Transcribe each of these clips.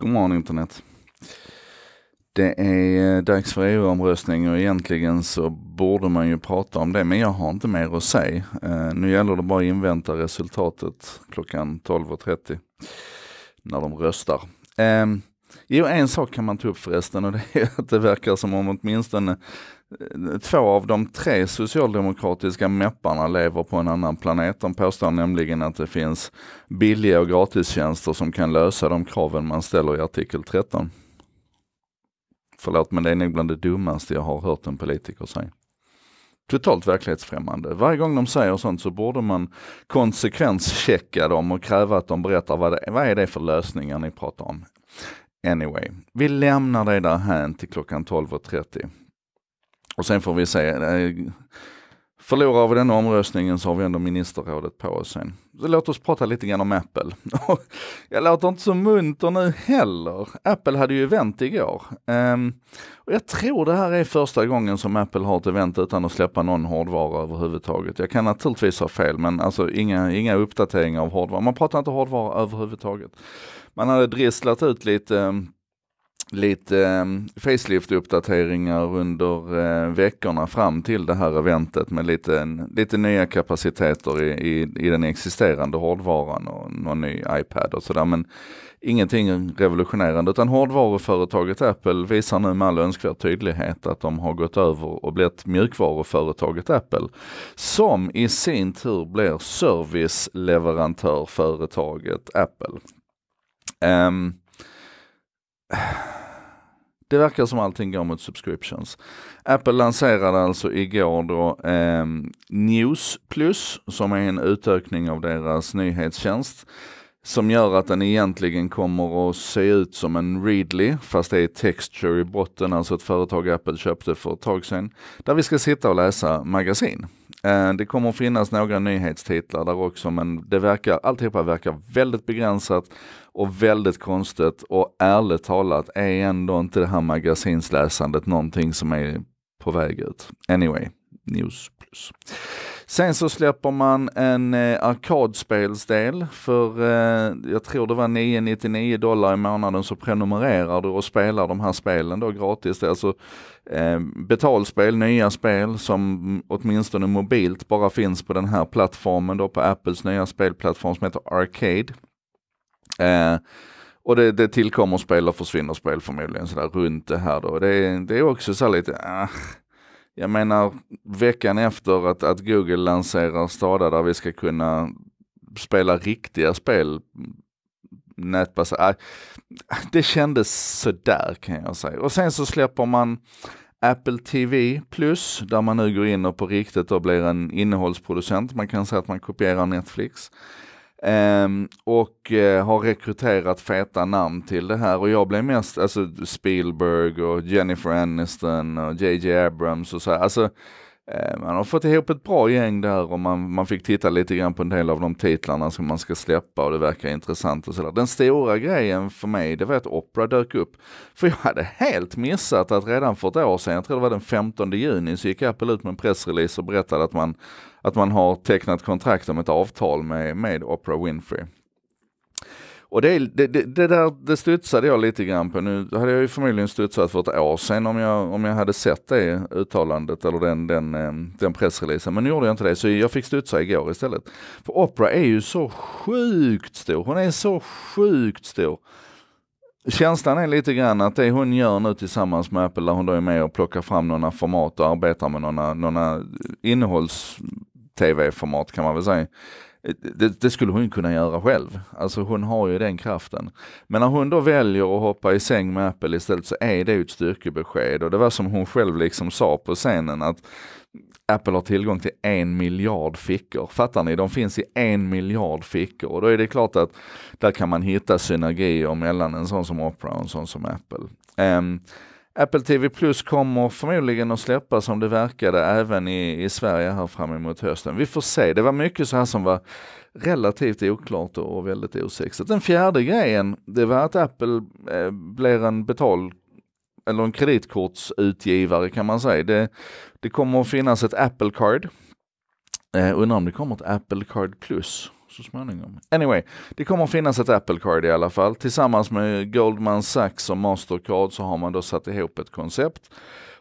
God morgon internet. Det är eh, dags för EU-omröstning och egentligen så borde man ju prata om det, men jag har inte mer att säga. Eh, nu gäller det bara att invänta resultatet klockan 12.30 när de röstar. Ehm, Jo, en sak kan man ta upp förresten och det är att det verkar som om åtminstone eh, två av de tre socialdemokratiska mepparna lever på en annan planet. De påstår nämligen att det finns billiga och gratistjänster som kan lösa de kraven man ställer i artikel 13. Förlåt, men det är nog bland det dummaste jag har hört en politiker säga totalt verklighetsfrämmande. Varje gång de säger sånt så borde man konsekvenschecka dem och kräva att de berättar vad, det, vad är det för lösningar ni pratar om. Anyway, vi lämnar det där här till klockan 12.30. Och sen får vi se. Eh, förlorar vi den omröstningen så har vi ändå ministerrådet på oss sen låt oss prata lite grann om Apple. jag låter inte så munter nu heller. Apple hade ju event igår. Um, och jag tror det här är första gången som Apple har ett event utan att släppa någon hårdvara överhuvudtaget. Jag kan naturligtvis ha fel, men alltså inga, inga uppdateringar av hårdvara. Man pratar inte hårdvara överhuvudtaget. Man hade drisslat ut lite um, lite ehm, facelift-uppdateringar under eh, veckorna fram till det här eventet med lite, lite nya kapaciteter i, i, i den existerande hårdvaran och någon ny iPad och sådär. Men ingenting revolutionerande utan hårdvaruföretaget Apple visar nu med all önskvärd tydlighet att de har gått över och blivit mjukvaruföretaget Apple som i sin tur blir serviceleverantörföretaget Apple. Um, det verkar som allting går mot subscriptions. Apple lanserade alltså igår då eh, News Plus, som är en utökning av deras nyhetstjänst, som gör att den egentligen kommer att se ut som en Readly, fast det är Texture i botten, alltså ett företag Apple köpte för ett tag sedan, där vi ska sitta och läsa magasin. Eh, det kommer att finnas några nyhetstitlar där också, men det verkar, alltihopa verkar väldigt begränsat och väldigt konstigt och ärligt talat är ändå inte det här magasinsläsandet någonting som är på väg ut. Anyway, news plus. Sen så släpper man en eh, arkadspelsdel för, eh, jag tror det var 999 dollar i månaden så prenumererar du och spelar de här spelen då gratis. Det är alltså eh, betalspel, nya spel som åtminstone mobilt bara finns på den här plattformen då på Apples nya spelplattform som heter Arcade. Eh, och det, det tillkommer spel och försvinner spel förmodligen sådär runt det här då. Det, det är också så lite, äh, jag menar veckan efter att, att Google lanserar Stada där vi ska kunna spela riktiga spel nätbaserat. Äh, det kändes sådär kan jag säga. Och sen så släpper man Apple TV Plus, där man nu går in och på riktigt då blir en innehållsproducent. Man kan säga att man kopierar Netflix. Um, och uh, har rekryterat feta namn till det här och jag blev mest, alltså Spielberg och Jennifer Aniston och JJ Abrams och så här. Alltså, Eh, man har fått ihop ett bra gäng där och man, man fick titta lite grann på en del av de titlarna som man ska släppa och det verkar intressant och sådär. Den stora grejen för mig, det var att Opera dök upp. För jag hade helt missat att redan för ett år sedan, jag tror det var den 15 juni, så gick Apple ut med en pressrelease och berättade att man, att man har tecknat kontrakt om ett avtal med, med Opera Winfrey. Och det, det, det, där det studsade jag lite grann på. Nu hade jag ju förmodligen studsat för ett år sedan om jag, om jag hade sett det uttalandet eller den, den, eh, den pressreleasen. Men nu gjorde jag inte det, så jag fick studsa igår istället. För Opera är ju så sjukt stor. Hon är så sjukt stor. Känslan är lite grann att det hon gör nu tillsammans med Apple, där hon då är med och plockar fram några format och arbetar med några, några innehålls tv-format kan man väl säga. Det, det, skulle hon kunna göra själv. Alltså hon har ju den kraften. Men när hon då väljer att hoppa i säng med Apple istället så är det ju ett styrkebesked och det var som hon själv liksom sa på scenen att Apple har tillgång till en miljard fickor. Fattar ni? De finns i en miljard fickor och då är det klart att där kan man hitta synergier mellan en sån som Opera och en sån som Apple. Um, Apple TV Plus kommer förmodligen att släppas som det verkade även i, i Sverige här fram emot hösten. Vi får se, det var mycket så här som var relativt oklart och väldigt osexigt. Den fjärde grejen, det var att Apple eh, blir en betal eller en kreditkortsutgivare kan man säga. Det, det kommer att finnas ett Apple Card. Eh, undrar om det kommer ett Apple Card Plus så småningom. Anyway, det kommer finnas ett Apple Card i alla fall. Tillsammans med Goldman Sachs och Mastercard så har man då satt ihop ett koncept.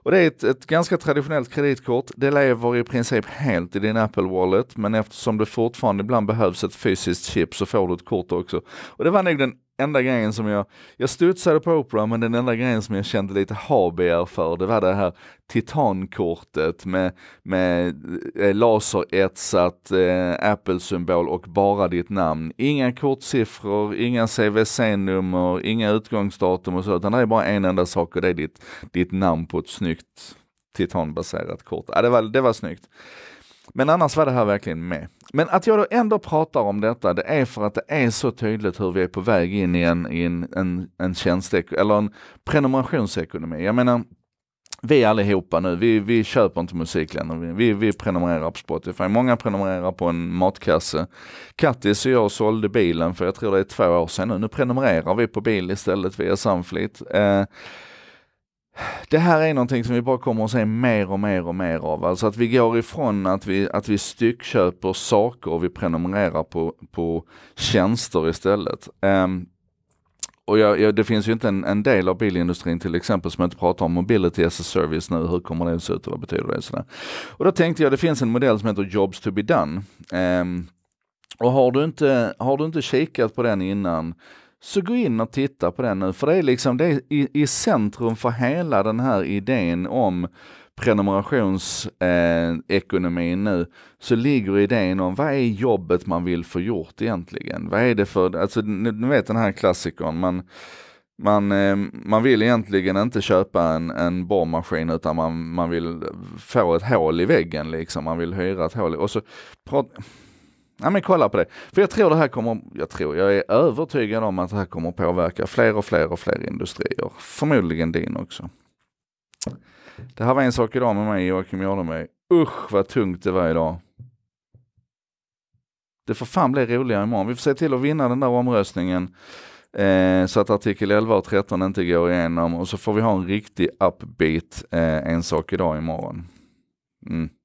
Och det är ett, ett, ganska traditionellt kreditkort. Det lever i princip helt i din Apple Wallet, men eftersom det fortfarande ibland behövs ett fysiskt chip så får du ett kort också. Och det var nog den enda grejen som jag, jag studsade på Opera, men den enda grejen som jag kände lite habegär för, det var det här titankortet med, med eh, laseretsat eh, Apple-symbol och bara ditt namn. Inga kortsiffror, inga CVC-nummer, inga utgångsdatum och så, utan det är bara en enda sak och det är ditt, ditt namn på ett snyggt titanbaserat kort. Ja, det, var, det var snyggt. Men annars var det här verkligen med. Men att jag då ändå pratar om detta, det är för att det är så tydligt hur vi är på väg in i en, i en, en, en tjänste, eller en prenumerationsekonomi. Jag menar, vi allihopa nu, vi, vi köper inte musik längre. Vi, vi prenumererar på Spotify. Många prenumererar på en matkasse. Kattis och jag sålde bilen för jag tror det är två år sedan nu. Nu prenumererar vi på bil istället via Sunfleet. Eh, det här är någonting som vi bara kommer att se mer och mer och mer av. Alltså att vi går ifrån att vi, att vi styckköper saker och vi prenumererar på, på tjänster istället. Um, och jag, jag, det finns ju inte en, en, del av bilindustrin till exempel som inte pratar om mobility as a service nu. Hur kommer det att se ut och vad betyder det? Sådär. Och då tänkte jag, det finns en modell som heter Jobs to be done. Um, och har du, inte, har du inte kikat på den innan så gå in och titta på den nu, för det är liksom det är i, i centrum för hela den här idén om prenumerationsekonomin eh, nu, så ligger idén om vad är jobbet man vill få gjort egentligen? Vad är det för, alltså ni vet den här klassikern, man, man, eh, man vill egentligen inte köpa en, en borrmaskin utan man, man vill få ett hål i väggen liksom, man vill hyra ett hål. Och så prat, Ja men kolla på det. För jag tror det här kommer, jag tror, jag är övertygad om att det här kommer påverka fler och fler och fler industrier. Förmodligen din också. Det här var en sak idag med mig Joakim Jardenberg. Usch vad tungt det var idag. Det får fan bli roligare imorgon. Vi får se till att vinna den där omröstningen eh, så att artikel 11 och 13 inte går igenom och så får vi ha en riktig upbeat eh, en sak idag imorgon. Mm.